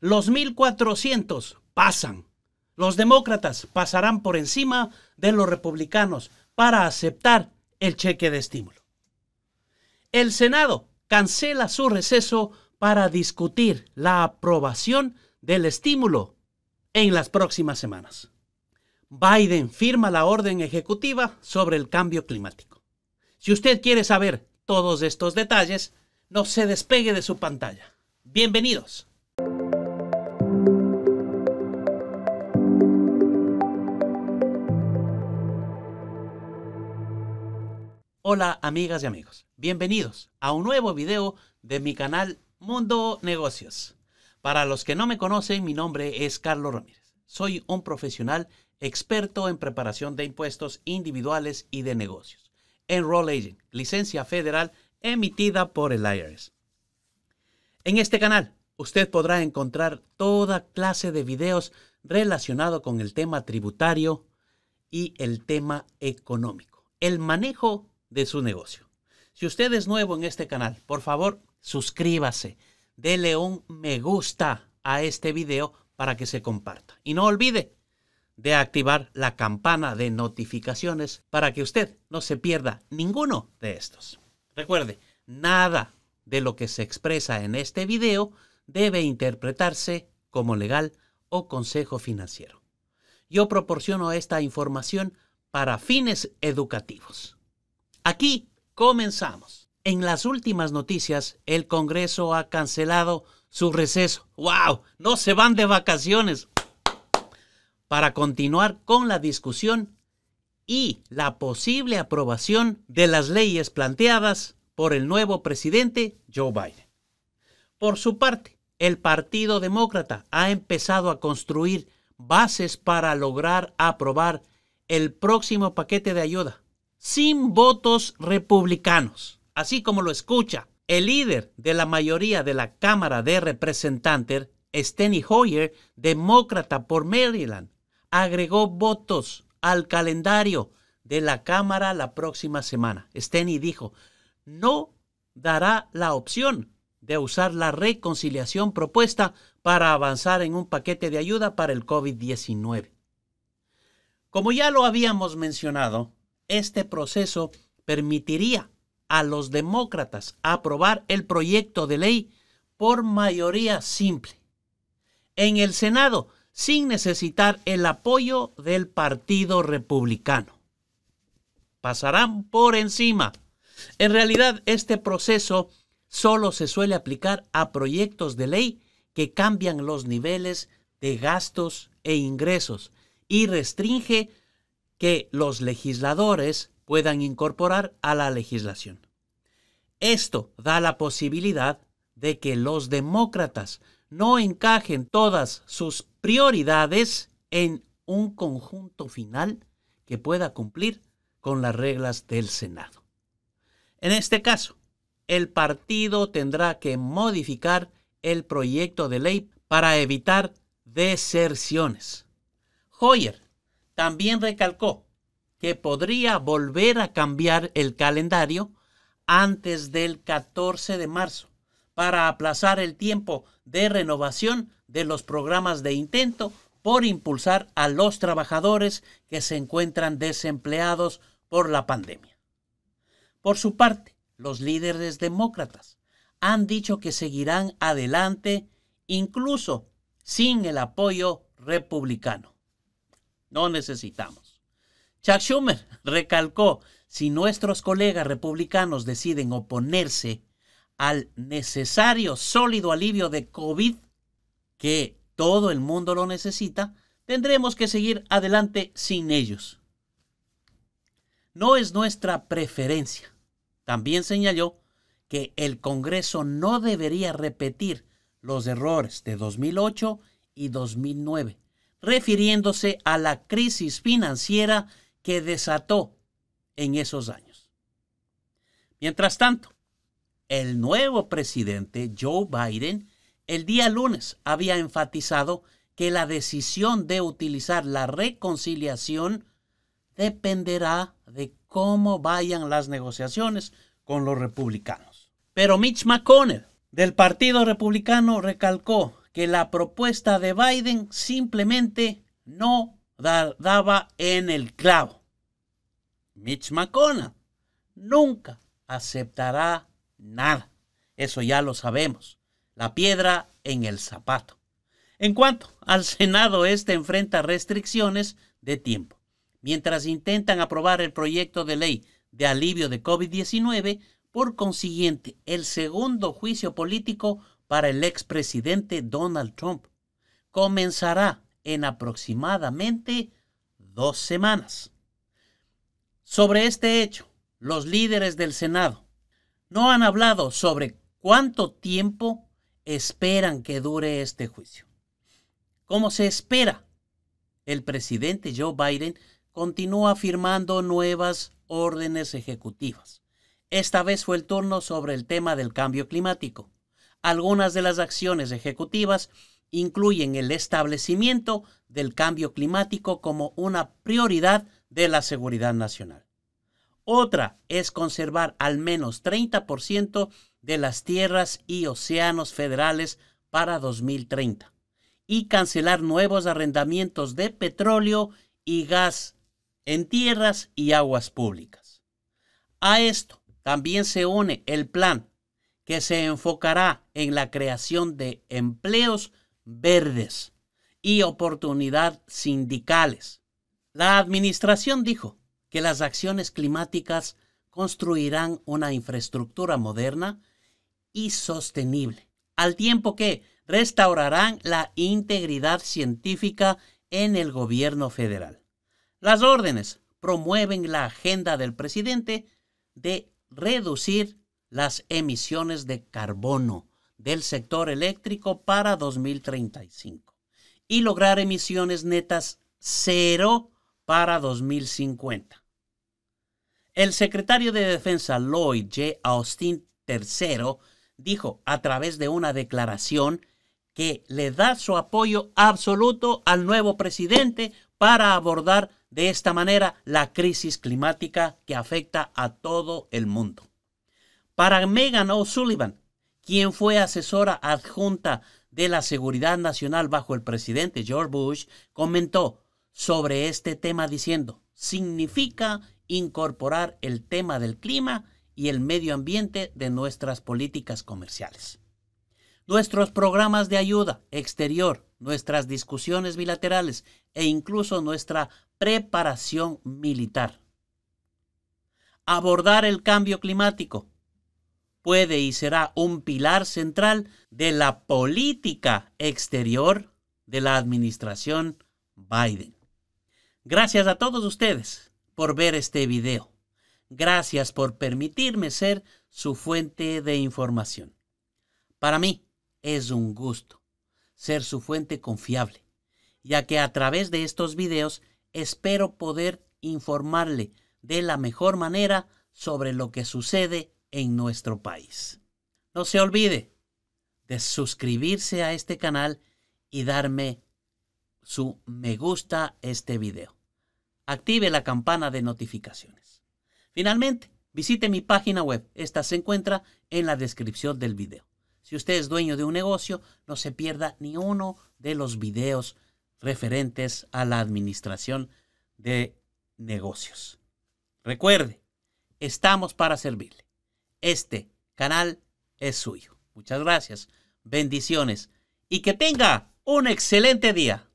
Los 1.400 pasan. Los demócratas pasarán por encima de los republicanos para aceptar el cheque de estímulo. El Senado cancela su receso para discutir la aprobación del estímulo en las próximas semanas. Biden firma la orden ejecutiva sobre el cambio climático. Si usted quiere saber todos estos detalles, no se despegue de su pantalla. Bienvenidos. Hola amigas y amigos, bienvenidos a un nuevo video de mi canal Mundo Negocios. Para los que no me conocen, mi nombre es Carlos Ramírez. Soy un profesional experto en preparación de impuestos individuales y de negocios. Enroll Agent, licencia federal emitida por el IRS. En este canal, usted podrá encontrar toda clase de videos relacionados con el tema tributario y el tema económico, el manejo de su negocio. Si usted es nuevo en este canal, por favor, suscríbase, dele un me gusta a este video para que se comparta. Y no olvide de activar la campana de notificaciones para que usted no se pierda ninguno de estos. Recuerde, nada de lo que se expresa en este video debe interpretarse como legal o consejo financiero. Yo proporciono esta información para fines educativos. Aquí comenzamos. En las últimas noticias, el Congreso ha cancelado su receso. ¡Wow! No se van de vacaciones. Para continuar con la discusión y la posible aprobación de las leyes planteadas por el nuevo presidente Joe Biden. Por su parte, el Partido Demócrata ha empezado a construir bases para lograr aprobar el próximo paquete de ayuda sin votos republicanos. Así como lo escucha, el líder de la mayoría de la Cámara de Representantes, Steny Hoyer, demócrata por Maryland, agregó votos al calendario de la Cámara la próxima semana. Steny dijo, no dará la opción de usar la reconciliación propuesta para avanzar en un paquete de ayuda para el COVID-19. Como ya lo habíamos mencionado, este proceso permitiría a los demócratas aprobar el proyecto de ley por mayoría simple en el Senado sin necesitar el apoyo del Partido Republicano. Pasarán por encima. En realidad, este proceso solo se suele aplicar a proyectos de ley que cambian los niveles de gastos e ingresos y restringe que los legisladores puedan incorporar a la legislación. Esto da la posibilidad de que los demócratas no encajen todas sus prioridades en un conjunto final que pueda cumplir con las reglas del Senado. En este caso, el partido tendrá que modificar el proyecto de ley para evitar deserciones. Hoyer también recalcó que podría volver a cambiar el calendario antes del 14 de marzo para aplazar el tiempo de renovación de los programas de intento por impulsar a los trabajadores que se encuentran desempleados por la pandemia. Por su parte, los líderes demócratas han dicho que seguirán adelante incluso sin el apoyo republicano. No necesitamos. Chuck Schumer recalcó, si nuestros colegas republicanos deciden oponerse al necesario sólido alivio de COVID, que todo el mundo lo necesita, tendremos que seguir adelante sin ellos. No es nuestra preferencia. También señaló que el Congreso no debería repetir los errores de 2008 y 2009 refiriéndose a la crisis financiera que desató en esos años. Mientras tanto, el nuevo presidente Joe Biden el día lunes había enfatizado que la decisión de utilizar la reconciliación dependerá de cómo vayan las negociaciones con los republicanos. Pero Mitch McConnell del Partido Republicano recalcó que la propuesta de Biden simplemente no daba en el clavo. Mitch McConnell nunca aceptará nada. Eso ya lo sabemos. La piedra en el zapato. En cuanto al Senado, este enfrenta restricciones de tiempo. Mientras intentan aprobar el proyecto de ley de alivio de COVID-19, por consiguiente, el segundo juicio político para el expresidente Donald Trump comenzará en aproximadamente dos semanas. Sobre este hecho, los líderes del Senado no han hablado sobre cuánto tiempo esperan que dure este juicio. Como se espera, el presidente Joe Biden continúa firmando nuevas órdenes ejecutivas. Esta vez fue el turno sobre el tema del cambio climático. Algunas de las acciones ejecutivas incluyen el establecimiento del cambio climático como una prioridad de la seguridad nacional. Otra es conservar al menos 30% de las tierras y océanos federales para 2030 y cancelar nuevos arrendamientos de petróleo y gas en tierras y aguas públicas. A esto también se une el plan que se enfocará en la creación de empleos verdes y oportunidades sindicales. La administración dijo que las acciones climáticas construirán una infraestructura moderna y sostenible, al tiempo que restaurarán la integridad científica en el gobierno federal. Las órdenes promueven la agenda del presidente de reducir las emisiones de carbono del sector eléctrico para 2035 y lograr emisiones netas cero para 2050. El secretario de Defensa Lloyd J. Austin III dijo a través de una declaración que le da su apoyo absoluto al nuevo presidente para abordar de esta manera la crisis climática que afecta a todo el mundo para Megan O'Sullivan, quien fue asesora adjunta de la Seguridad Nacional bajo el presidente George Bush, comentó sobre este tema diciendo, significa incorporar el tema del clima y el medio ambiente de nuestras políticas comerciales. Nuestros programas de ayuda exterior, nuestras discusiones bilaterales e incluso nuestra preparación militar. Abordar el cambio climático puede y será un pilar central de la política exterior de la administración Biden. Gracias a todos ustedes por ver este video. Gracias por permitirme ser su fuente de información. Para mí es un gusto ser su fuente confiable, ya que a través de estos videos espero poder informarle de la mejor manera sobre lo que sucede en nuestro país. No se olvide de suscribirse a este canal y darme su me gusta este video. Active la campana de notificaciones. Finalmente, visite mi página web. Esta se encuentra en la descripción del video. Si usted es dueño de un negocio, no se pierda ni uno de los videos referentes a la administración de negocios. Recuerde, estamos para servirle este canal es suyo. Muchas gracias, bendiciones y que tenga un excelente día.